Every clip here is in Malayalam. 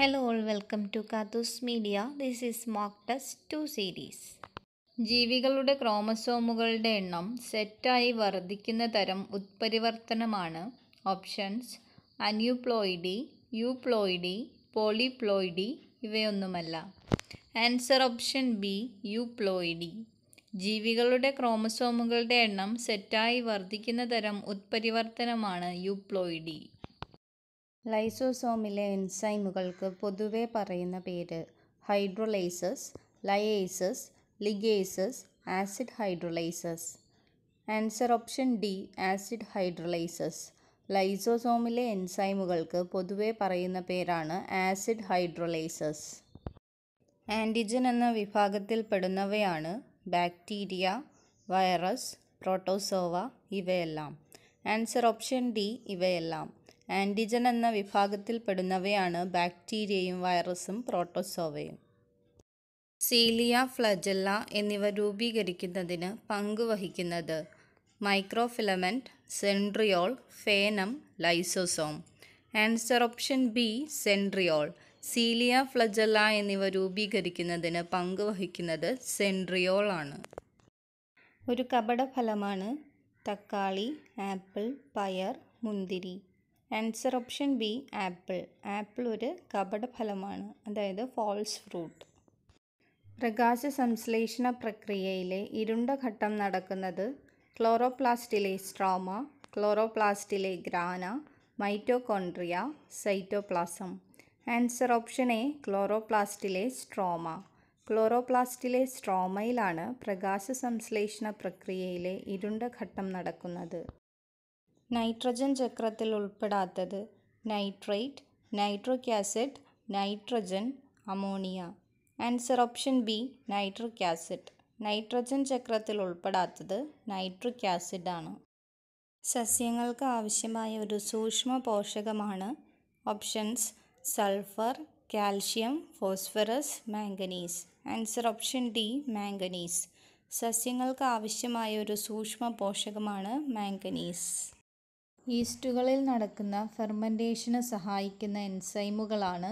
Hello all welcome to Kathoos media this is mock test two series ജീവികളുടെ ക്രോമസോമുകളുടെ എണ്ണം സെറ്റായി വർദ്ധിക്കുന്ന തരം ഉത്പരിവർത്തനമാണ് ഓപ്ഷൻസ് അന്യൂപ്ലോയിഡി യൂപ്ലോയിഡി പോളിപ്ലോയിഡി ഇവയൊന്നുമല്ല ആൻസർ ഓപ്ഷൻ ബി യൂപ്ലോയിഡി ജീവികളുടെ ക്രോമസോമുകളുടെ എണ്ണം സെറ്റായി വർദ്ധിക്കുന്ന തരം ഉത്പരിവർത്തനമാണ് യൂപ്ലോയിഡി ലൈസോസോമിലെ എൻസൈമുകൾക്ക് പൊതുവെ പറയുന്ന പേര് hydrolases lyases ligases acid hydrolases answer option D acid hydrolases ലൈസോസോമിലെ എൻസൈമുകൾക്ക് പൊതുവെ പറയുന്ന പേരാണ് ആസിഡ് ഹൈഡ്രോലൈസസ് ആൻറ്റിജൻ എന്ന വിഭാഗത്തിൽപ്പെടുന്നവയാണ് ബാക്ടീരിയ വൈറസ് പ്രോട്ടോസോവ ഇവയെല്ലാം ആൻസർ ഓപ്ഷൻ ഡി ഇവയെല്ലാം ആൻറ്റിജൻ എന്ന വിഭാഗത്തിൽപ്പെടുന്നവയാണ് ബാക്ടീരിയയും വൈറസും പ്രോട്ടോസോവയും സീലിയ ഫ്ലജല്ല എന്നിവ രൂപീകരിക്കുന്നതിന് പങ്കുവഹിക്കുന്നത് മൈക്രോഫിലമെൻറ്റ് സെൻട്രിയോൾ ഫേനം lysosome answer option B centriole cilia flagella എന്നിവ രൂപീകരിക്കുന്നതിന് പങ്കുവഹിക്കുന്നത് സെൻട്രിയോൾ ആണ് ഒരു കപടഫലമാണ് തക്കാളി ആപ്പിൾ പയർ മുന്തിരി answer option B apple apple ഒരു ഫലമാണ് അതായത് ഫോൾസ് ഫ്രൂട്ട് പ്രകാശ സംശ്ലേഷണ പ്രക്രിയയിലെ ഇരുണ്ട ഘട്ടം നടക്കുന്നത് ക്ലോറോപ്ലാസ്റ്റിലെ സ്ട്രോമ ക്ലോറോപ്ലാസ്റ്റിലെ grana mitochondria cytoplasm answer option A ക്ലോറോപ്ലാസ്റ്റിലെ സ്ട്രോമ ക്ലോറോപ്ലാസ്റ്റിലെ സ്ട്രോമയിലാണ് പ്രകാശ സംശ്ലേഷണ പ്രക്രിയയിലെ ഇരുണ്ട ഘട്ടം നടക്കുന്നത് നൈട്രജൻ ചക്രത്തിൽ ഉൾപ്പെടാത്തത് nitrate nitric acid nitrogen ammonia answer option B nitric acid നൈട്രജൻ ചക്രത്തിൽ ഉൾപ്പെടാത്തത് നൈട്രിക് ആസിഡാണ് സസ്യങ്ങൾക്ക് ആവശ്യമായ ഒരു സൂക്ഷ്മ പോഷകമാണ് options sulphur calcium phosphorus manganese answer option D manganese സസ്യങ്ങൾക്ക് ആവശ്യമായ ഒരു സൂക്ഷ്മ പോഷകമാണ് മാംഗനീസ് ഈസ്റ്റുകളിൽ നടക്കുന്ന ഫെർമെൻറ്റേഷന് സഹായിക്കുന്ന എൻസൈമുകളാണ്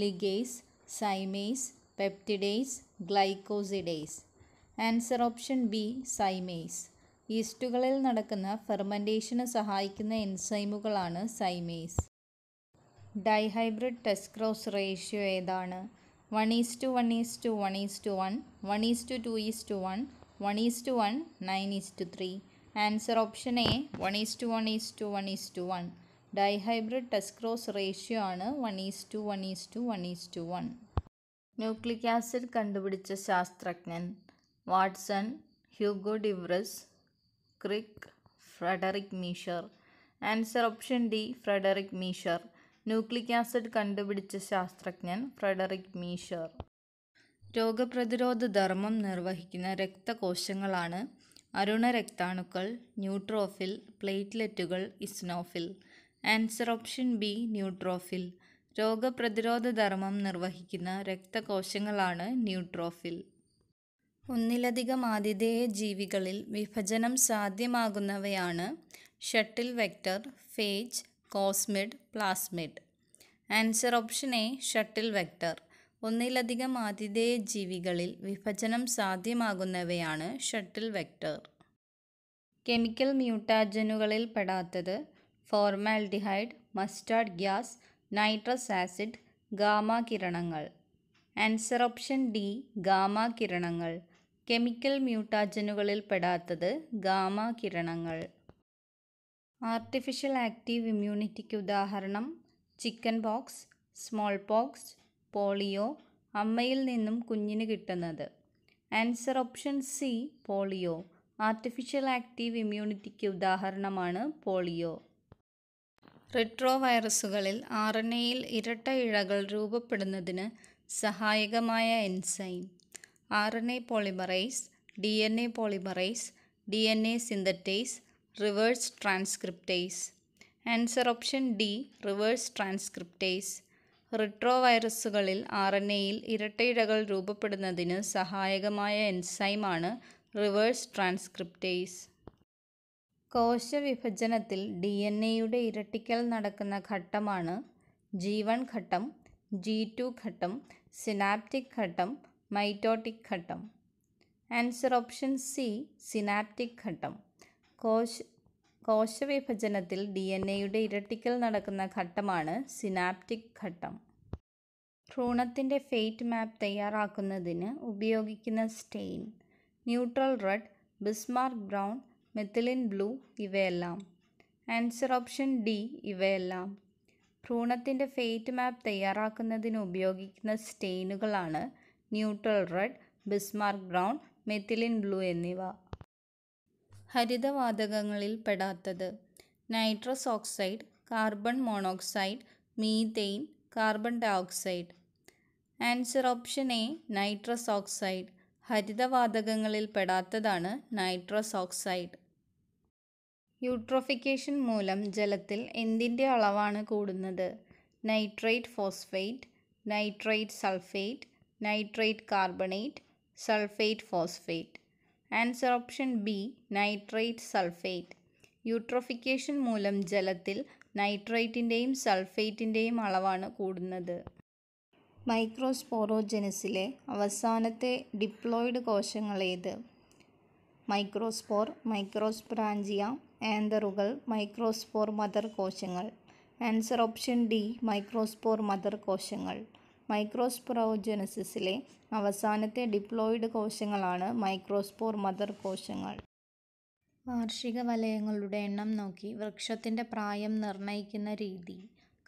ligase zymase peptidase glycosidase answer option B zymase ഈസ്റ്റുകളിൽ നടക്കുന്ന ഫെർമെൻറ്റേഷന് സഹായിക്കുന്ന എൻസൈമുകളാണ് സൈമേസ് ഡൈഹൈബ്രിഡ് ടെസ്ക്രോസ് റേഷ്യോ ഏതാണ് one is to one is to one is to one one is to two is to one one is to one nine is to three answer option A one is to one is to one is to one dihybrid testcross ratio ആണ് one is to one is to one is to one nucleic acid കണ്ടുപിടിച്ച ശാസ്ത്രജ്ഞൻ Watson Hugo de Vries Crick Friedrich Miescher answer option D Friedrich Miescher nucleic acid കണ്ടുപിടിച്ച ശാസ്ത്രജ്ഞൻ ഫ്രെഡറിക് മീഷർ രോഗപ്രതിരോധ ധർമ്മം നിർവഹിക്കുന്ന രക്തകോശങ്ങളാണ് അരുണരക്താണുക്കൾ ന്യൂട്രോഫിൽ പ്ലേറ്റ്ലെറ്റുകൾ eosinophil answer option B neutrophil രോഗപ്രതിരോധ ധർമ്മം നിർവഹിക്കുന്ന രക്തകോശങ്ങളാണ് ന്യൂട്രോഫിൽ ഒന്നിലധികം ആതിഥേയ ജീവികളിൽ വിഭജനം സാധ്യമാകുന്നവയാണ് shuttle vector phage cosmid plasmid answer option A shuttle vector ഒന്നിലധികം ആതിഥേയ ജീവികളിൽ വിഭജനം സാധ്യമാകുന്നവയാണ് ഷട്ടിൽ വെക്ടർ കെമിക്കൽ മ്യൂട്ടാജനുകളിൽ പെടാത്തത് formaldehyde mustard gas nitrous acid gamma കിരണങ്ങൾ ആൻസർ ഓപ്ഷൻ ഡി ഗാമ കിരണങ്ങൾ കെമിക്കൽ മ്യൂട്ടാജനുകളിൽ പെടാത്തത് ഗാമ കിരണങ്ങൾ ആർട്ടിഫിഷ്യൽ ആക്റ്റീവ് ഇമ്മ്യൂണിറ്റിക്ക് ഉദാഹരണം chicken box small pox polio അമ്മയിൽ നിന്നും കുഞ്ഞിന് കിട്ടുന്നത് answer option C polio artificial active ഇമ്മ്യൂണിറ്റിക്ക് ഉദാഹരണമാണ് പോളിയോ റിട്രോവൈറസുകളിൽ ആർ എൻ എയിൽ ഇരട്ട ഇഴകൾ രൂപപ്പെടുന്നതിന് സഹായകമായ enzyme R N A polymerase D N A polymerase D N A synthetase reverse transcriptase answer option D reverse transcriptase റിട്രോവൈറസുകളിൽ ആർ എൻ എയിൽ ഇരട്ടയിഴകൾ രൂപപ്പെടുന്നതിന് സഹായകമായ എൻസൈമാണ് റിവേഴ്സ് ട്രാൻസ്ക്രിപ്റ്റേസ് കോശവിഭജനത്തിൽ ഡി എൻ എയുടെ ഇരട്ടിക്കൽ നടക്കുന്ന ഘട്ടമാണ് ജി വൺ ഘട്ടം ജി ടു ഘട്ടം സിനാപ്റ്റിക് ഘട്ടം മൈറ്റോട്ടിക് ഘട്ടം ആൻസർ ഓപ്ഷൻ സി സിനാപ്റ്റിക് ഘട്ടം കോശ കോശവിഭജനത്തിൽ ഡി എൻ എയുടെ ഇരട്ടിക്കൽ നടക്കുന്ന ഘട്ടമാണ് സിനാപ്റ്റിക് ഘട്ടം ഭ്രൂണത്തിൻ്റെ ഫേറ്റ് മാപ്പ് തയ്യാറാക്കുന്നതിന് ഉപയോഗിക്കുന്ന stain neutral red Bismarck brown methylene blue ഇവയെല്ലാം ആൻസർ ഓപ്ഷൻ ഡി ഇവയെല്ലാം ഭ്രൂണത്തിൻ്റെ ഫേറ്റ് മാപ്പ് തയ്യാറാക്കുന്നതിന് ഉപയോഗിക്കുന്ന സ്റ്റെയിനുകളാണ് neutral red Bismarck brown methylene blue എന്നിവ ഹരിതവാതകങ്ങളിൽ പെടാത്തത് nitrous oxide carbon monoxide methane carbon dioxide answer option A nitrous oxide ഹരിതവാതകങ്ങളിൽ പെടാത്തതാണ് നൈട്രസ് ഓക്സൈഡ് യൂട്രോഫിക്കേഷൻ മൂലം ജലത്തിൽ എന്തിൻ്റെ അളവാണ് കൂടുന്നത് nitrate phosphate nitrate sulphate nitrate carbonate sulphate phosphate answer option B nitrate sulphate eutrophication മൂലം ജലത്തിൽ നൈട്രേറ്റിൻ്റെയും സൾഫേറ്റിൻ്റെയും അളവാണ് കൂടുന്നത് മൈക്രോസ്പോറോജനസിലെ അവസാനത്തെ ഡിപ്ലോയിഡ് കോശങ്ങളേത് മൈക്രോസ്പോർ മൈക്രോസ്പ്രാഞ്ചിയ ആൻതറുകൾ മൈക്രോസ്പോർ മദർ കോശങ്ങൾ answer option D microspore mother കോശങ്ങൾ മൈക്രോസ്പ്രോജെനസിസിലെ അവസാനത്തെ ഡിപ്ലോയിഡ് കോശങ്ങളാണ് മൈക്രോസ്പോർ മദർ കോശങ്ങൾ. വാർഷിക വലയങ്ങളുടെ എണ്ണം നോക്കി വൃക്ഷത്തിന്റെ പ്രായം നിർണ്ണയിക്കുന്ന രീതി,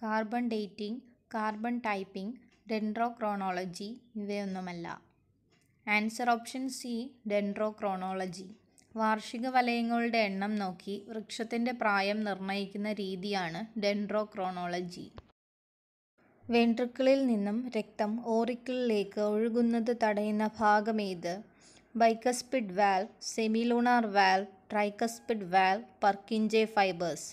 carbon dating, carbon typing, dendrochronology ഇവയൊന്നുമല്ല. Answer option C dendrochronology. വാർഷിക വലയങ്ങളുടെ എണ്ണം നോക്കി വൃക്ഷത്തിന്റെ പ്രായം നിർണ്ണയിക്കുന്ന രീതിയാണ് ഡെൻഡ്രോക്രോണോളജി. വെൻട്രിക്കിളിൽ നിന്നും രക്തം ഓറിക്കിളിലേക്ക് ഒഴുകുന്നത് തടയുന്ന ഭാഗമേത് bicuspid valve semilunar valve tricuspid valve Purkinje fibres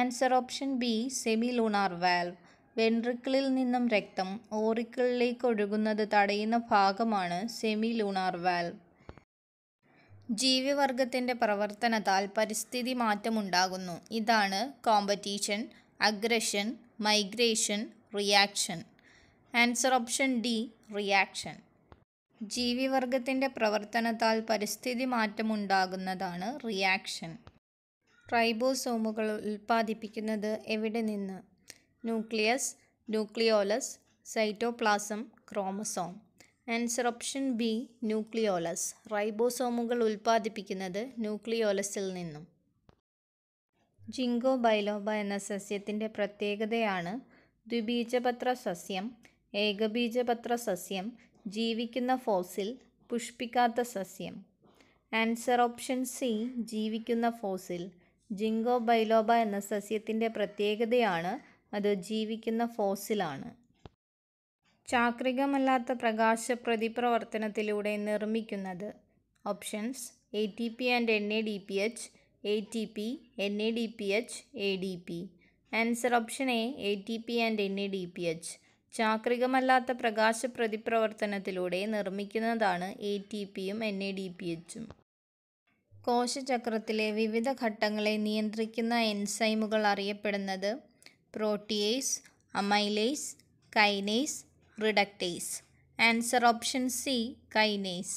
answer option B semilunar valve വെൻട്രിക്കിളിൽ നിന്നും രക്തം ഓറിക്കിളിലേക്ക് ഒഴുകുന്നത് തടയുന്ന ഭാഗമാണ് സെമിലൂണാർ വാൽവ് ജീവിവർഗത്തിൻ്റെ പ്രവർത്തനത്താൽ പരിസ്ഥിതി മാറ്റമുണ്ടാകുന്നു ഇതാണ് competition aggression migration reaction answer option D reaction ജീവിവർഗത്തിൻ്റെ പ്രവർത്തനത്താൽ പരിസ്ഥിതി മാറ്റമുണ്ടാകുന്നതാണ് റിയാക്ഷൻ റൈബോസോമുകൾ ഉൽപ്പാദിപ്പിക്കുന്നത് എവിടെ നിന്ന് nucleus nucleolus cytoplasm chromosome answer option B nucleolus റൈബോസോമുകൾ ഉൽപ്പാദിപ്പിക്കുന്നത് ന്യൂക്ലിയോലസിൽ നിന്നും ജിങ്കോ ബൈലോബ എന്ന സസ്യത്തിൻ്റെ പ്രത്യേകതയാണ് ഏകബീജപത്ര സസ്യം ജീവിക്കുന്ന ഫോസിൽ പുഷ്പിക്കാത്ത സസ്യം ആൻസർ ഓപ്ഷൻ സി ജീവിക്കുന്ന ഫോസിൽ ജിങ്കോ ബൈലോബ എന്ന സസ്യത്തിൻ്റെ പ്രത്യേകതയാണ് അത് ജീവിക്കുന്ന ഫോസിലാണ് ചാക്രികമല്ലാത്ത പ്രകാശ പ്രതിപ്രവർത്തനത്തിലൂടെ നിർമ്മിക്കുന്നത് options A T P and N A D P H A T P N A D P H A D P answer option A A T P and N A D P H ചാക്രികമല്ലാത്ത പ്രകാശ പ്രതിപ്രവർത്തനത്തിലൂടെ നിർമ്മിക്കുന്നതാണ് എ ടി പിയും എൻ എ ഡി പി എച്ചും കോശചക്രത്തിലെ വിവിധ ഘട്ടങ്ങളെ നിയന്ത്രിക്കുന്ന എൻസൈമുകൾ അറിയപ്പെടുന്നത് protease amylase kinase reductase answer option C kinase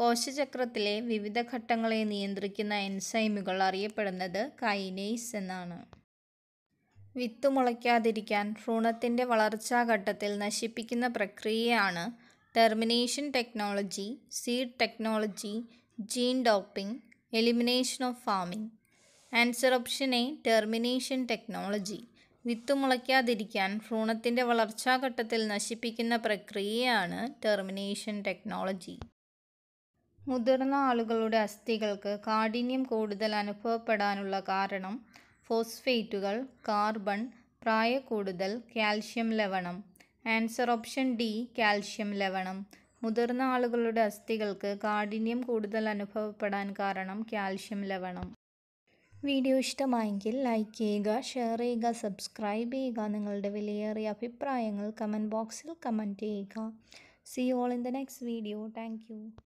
കോശചക്രത്തിലെ വിവിധ ഘട്ടങ്ങളെ നിയന്ത്രിക്കുന്ന എൻസൈമുകൾ അറിയപ്പെടുന്നത് കൈനേസ് എന്നാണ് വിത്ത് മുളയ്ക്കാതിരിക്കാൻ ഭ്രൂണത്തിൻ്റെ ഘട്ടത്തിൽ നശിപ്പിക്കുന്ന പ്രക്രിയയാണ് termination technology seed technology gene doping elimination of farming answer option A termination technology വിത്ത് മുളയ്ക്കാതിരിക്കാൻ ഭ്രൂണത്തിൻ്റെ ഘട്ടത്തിൽ നശിപ്പിക്കുന്ന പ്രക്രിയയാണ് ടെർമിനേഷൻ ടെക്നോളജി മുതിർന്ന ആളുകളുടെ അസ്ഥികൾക്ക് കാഠിന്യം കൂടുതൽ അനുഭവപ്പെടാനുള്ള കാരണം ഫോസ്ഫേറ്റുകൾ കാർബൺ പ്രായക്കൂടുതൽ കാൽസ്യം ലവണം ആൻസർ ഓപ്ഷൻ ഡി കാൽസ്യം ലവണം മുതിർന്ന ആളുകളുടെ അസ്ഥികൾക്ക് കാഠിന്യം കൂടുതൽ അനുഭവപ്പെടാൻ കാരണം കാൽസ്യം ലവണം വീഡിയോ ഇഷ്ടമായെങ്കിൽ ലൈക്ക് ചെയ്യുക ഷെയർ ചെയ്യുക സബ്സ്ക്രൈബ് ചെയ്യുക നിങ്ങളുടെ വിലയേറിയ അഭിപ്രായങ്ങൾ കമൻറ്റ് ബോക്സിൽ കമൻറ്റ് ചെയ്യുക see all in the next video thank